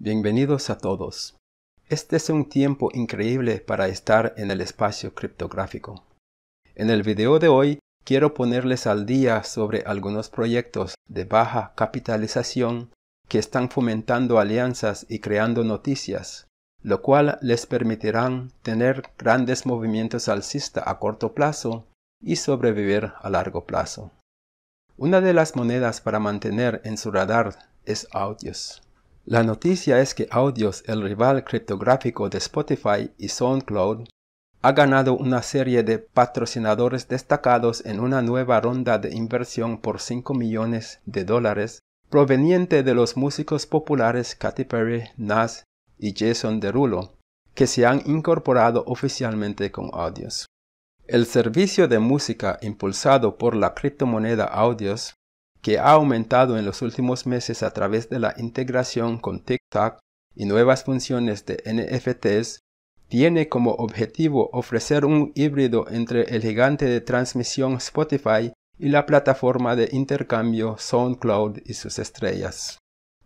Bienvenidos a todos. Este es un tiempo increíble para estar en el espacio criptográfico. En el video de hoy quiero ponerles al día sobre algunos proyectos de baja capitalización que están fomentando alianzas y creando noticias, lo cual les permitirán tener grandes movimientos alcista a corto plazo y sobrevivir a largo plazo. Una de las monedas para mantener en su radar es Audios. La noticia es que Audios, el rival criptográfico de Spotify y SoundCloud, ha ganado una serie de patrocinadores destacados en una nueva ronda de inversión por 5 millones de dólares proveniente de los músicos populares Katy Perry, Nas y Jason Derulo, que se han incorporado oficialmente con Audios. El servicio de música impulsado por la criptomoneda Audios que ha aumentado en los últimos meses a través de la integración con TikTok y nuevas funciones de NFTs, tiene como objetivo ofrecer un híbrido entre el gigante de transmisión Spotify y la plataforma de intercambio SoundCloud y sus estrellas.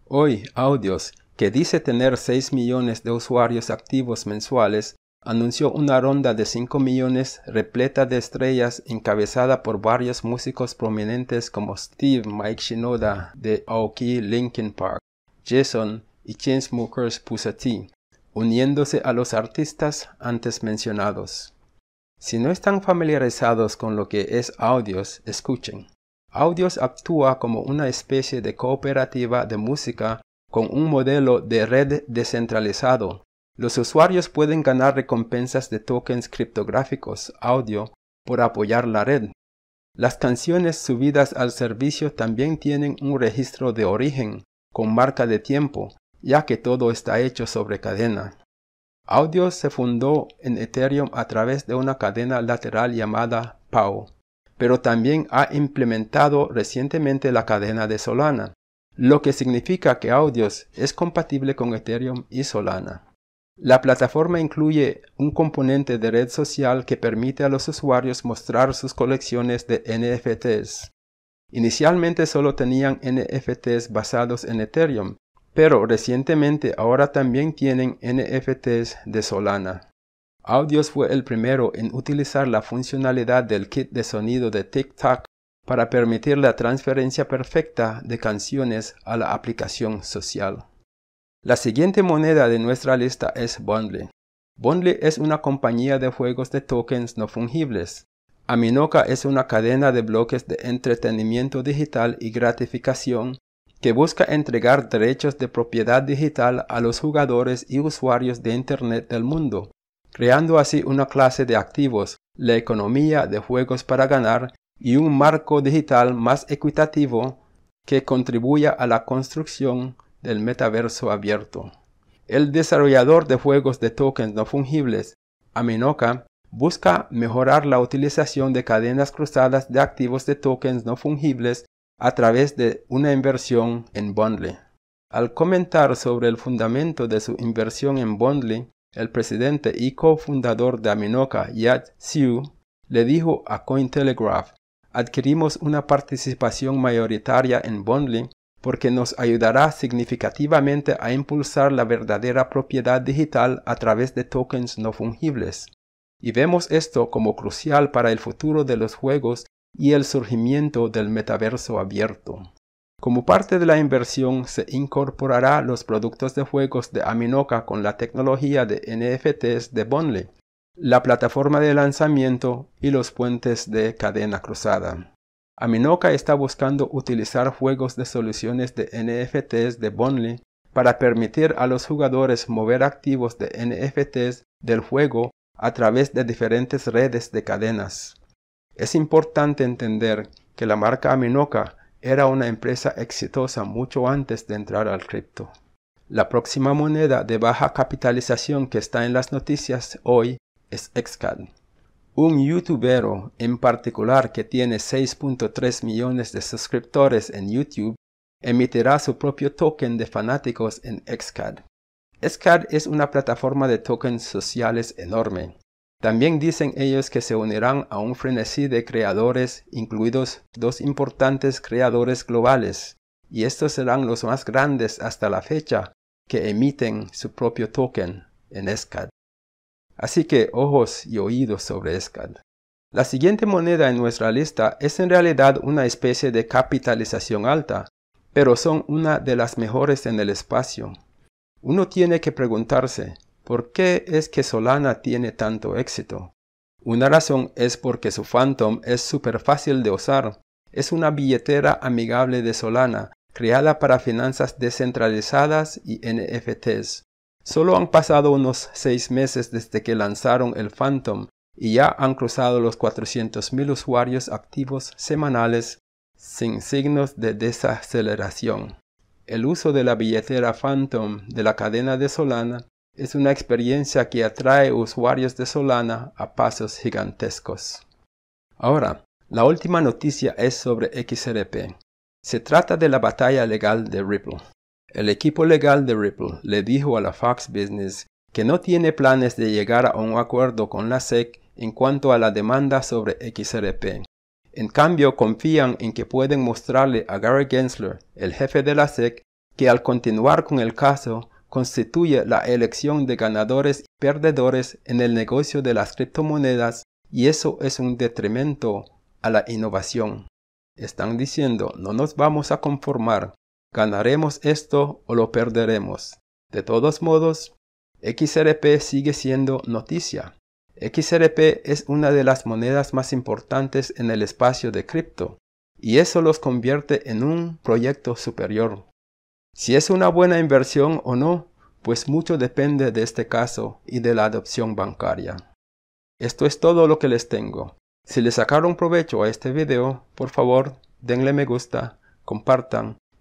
Hoy, Audios, que dice tener 6 millones de usuarios activos mensuales, anunció una ronda de 5 millones repleta de estrellas encabezada por varios músicos prominentes como Steve Mike Shinoda de Aoki Linkin Park, Jason y Chainsmokers Smoker's Pussati, uniéndose a los artistas antes mencionados. Si no están familiarizados con lo que es Audios, escuchen. Audios actúa como una especie de cooperativa de música con un modelo de red descentralizado los usuarios pueden ganar recompensas de tokens criptográficos audio por apoyar la red. Las canciones subidas al servicio también tienen un registro de origen con marca de tiempo, ya que todo está hecho sobre cadena. Audios se fundó en Ethereum a través de una cadena lateral llamada PAO, pero también ha implementado recientemente la cadena de Solana, lo que significa que Audios es compatible con Ethereum y Solana. La plataforma incluye un componente de red social que permite a los usuarios mostrar sus colecciones de NFTs. Inicialmente solo tenían NFTs basados en Ethereum, pero recientemente ahora también tienen NFTs de Solana. Audios fue el primero en utilizar la funcionalidad del kit de sonido de TikTok para permitir la transferencia perfecta de canciones a la aplicación social. La siguiente moneda de nuestra lista es Bundle. Bundle es una compañía de juegos de tokens no fungibles. Aminoca es una cadena de bloques de entretenimiento digital y gratificación que busca entregar derechos de propiedad digital a los jugadores y usuarios de Internet del mundo, creando así una clase de activos, la economía de juegos para ganar y un marco digital más equitativo que contribuya a la construcción del metaverso abierto. El desarrollador de juegos de tokens no fungibles, Aminoca, busca mejorar la utilización de cadenas cruzadas de activos de tokens no fungibles a través de una inversión en Bondly. Al comentar sobre el fundamento de su inversión en Bondly, el presidente y cofundador de Aminoca, Yat Siu, le dijo a Cointelegraph, adquirimos una participación mayoritaria en Bondly porque nos ayudará significativamente a impulsar la verdadera propiedad digital a través de tokens no fungibles. Y vemos esto como crucial para el futuro de los juegos y el surgimiento del metaverso abierto. Como parte de la inversión se incorporará los productos de juegos de Aminoca con la tecnología de NFTs de Bonley, la plataforma de lanzamiento y los puentes de cadena cruzada. Aminoca está buscando utilizar juegos de soluciones de NFTs de Bonley para permitir a los jugadores mover activos de NFTs del juego a través de diferentes redes de cadenas. Es importante entender que la marca Aminoca era una empresa exitosa mucho antes de entrar al cripto. La próxima moneda de baja capitalización que está en las noticias hoy es XCAD. Un youtubero en particular que tiene 6.3 millones de suscriptores en YouTube emitirá su propio token de fanáticos en XCAD. XCAD es una plataforma de tokens sociales enorme. También dicen ellos que se unirán a un frenesí de creadores, incluidos dos importantes creadores globales, y estos serán los más grandes hasta la fecha que emiten su propio token en XCAD. Así que ojos y oídos sobre ESCAD. La siguiente moneda en nuestra lista es en realidad una especie de capitalización alta, pero son una de las mejores en el espacio. Uno tiene que preguntarse, ¿por qué es que Solana tiene tanto éxito? Una razón es porque su Phantom es súper fácil de usar. Es una billetera amigable de Solana, creada para finanzas descentralizadas y NFTs. Solo han pasado unos seis meses desde que lanzaron el Phantom y ya han cruzado los 400.000 usuarios activos semanales sin signos de desaceleración. El uso de la billetera Phantom de la cadena de Solana es una experiencia que atrae usuarios de Solana a pasos gigantescos. Ahora, la última noticia es sobre XRP. Se trata de la batalla legal de Ripple. El equipo legal de Ripple le dijo a la Fox Business que no tiene planes de llegar a un acuerdo con la SEC en cuanto a la demanda sobre XRP. En cambio, confían en que pueden mostrarle a Gary Gensler, el jefe de la SEC, que al continuar con el caso constituye la elección de ganadores y perdedores en el negocio de las criptomonedas y eso es un detrimento a la innovación. Están diciendo, no nos vamos a conformar, Ganaremos esto o lo perderemos. De todos modos, XRP sigue siendo noticia. XRP es una de las monedas más importantes en el espacio de cripto, y eso los convierte en un proyecto superior. Si es una buena inversión o no, pues mucho depende de este caso y de la adopción bancaria. Esto es todo lo que les tengo. Si les sacaron provecho a este video, por favor, denle me gusta, compartan